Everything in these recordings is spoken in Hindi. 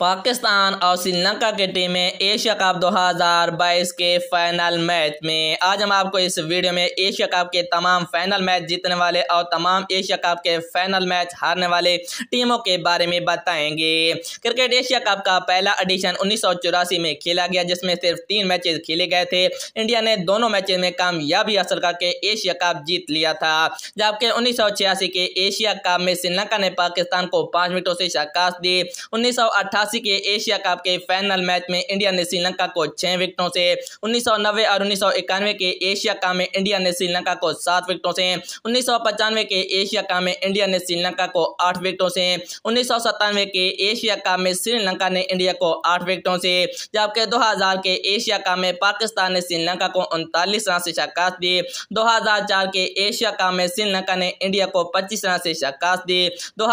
पाकिस्तान और श्रीलंका की टीमें एशिया कप 2022 के फाइनल मैच में आज हम आपको इस वीडियो में एशिया कप के तमाम फाइनल मैच जीतने वाले और तमाम एशिया कप के फाइनल मैच हारने वाले टीमों के बारे में बताएंगे क्रिकेट एशिया कप का पहला एडिशन उन्नीस में खेला गया जिसमें सिर्फ तीन मैचेस खेले गए थे इंडिया ने दोनों मैचेज में कामयाबी हासिल करके एशिया कप जीत लिया था जबकि उन्नीस के एशिया कप में श्रीलंका ने पाकिस्तान को पाँच मिनटों से शिकास्त दी उन्नीस उन्नीस के एशिया कप के फाइनल मैच में इंडिया ने श्रीलंका को छह विकेटों से उन्नीस और उन्नीस के एशिया कप में इंडिया ने श्रीलंका को सात विकेटों से उन्नीस के एशिया कप में इंडिया ने श्रीलंका को आठ विकेटों से उन्नीस के एशिया कप में श्रीलंका ने इंडिया को आठ विकेटों से जबकि दो के एशिया कप में पाकिस्तान ने श्रीलंका को उनतालीस रन से शिकास्त दी दो के एशिया कप में श्रीलंका ने इंडिया को पच्चीस रन से शिकास्त दी दो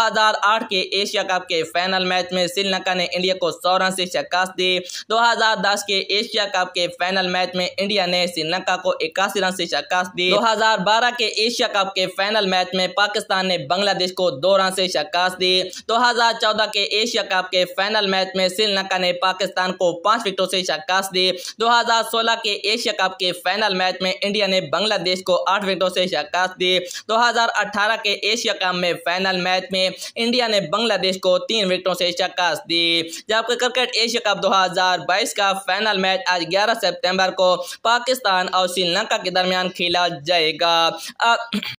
के एशिया कप के फाइनल मैच में श्रीलंका ने इंडिया को सौ रन से शिकास्त दी 2010 के एशिया कप के फाइनल मैच में इंडिया ने श्रीलंका को इक्यासी रन से शिकास्त दी 2012 के एशिया कप के फाइनल मैच में पाकिस्तान ने बांग्लादेश को दो रन से शिकास्त दी 2014 के एशिया कप के फाइनल मैच में श्रीलंका ने पाकिस्तान को पांच विकेटों से शिकास्त दी दो के एशिया कप के फाइनल मैच में इंडिया ने बांग्लादेश को आठ विकेटों से शिकास्त दी दो के एशिया कप में फाइनल मैच में इंडिया ने बांग्लादेश को तीन विकेटों से शिकास्त दी होगी जबकि क्रिकेट एशिया कप 2022 का फाइनल मैच आज 11 सितंबर को पाकिस्तान और श्रीलंका के दरमियान खेला जाएगा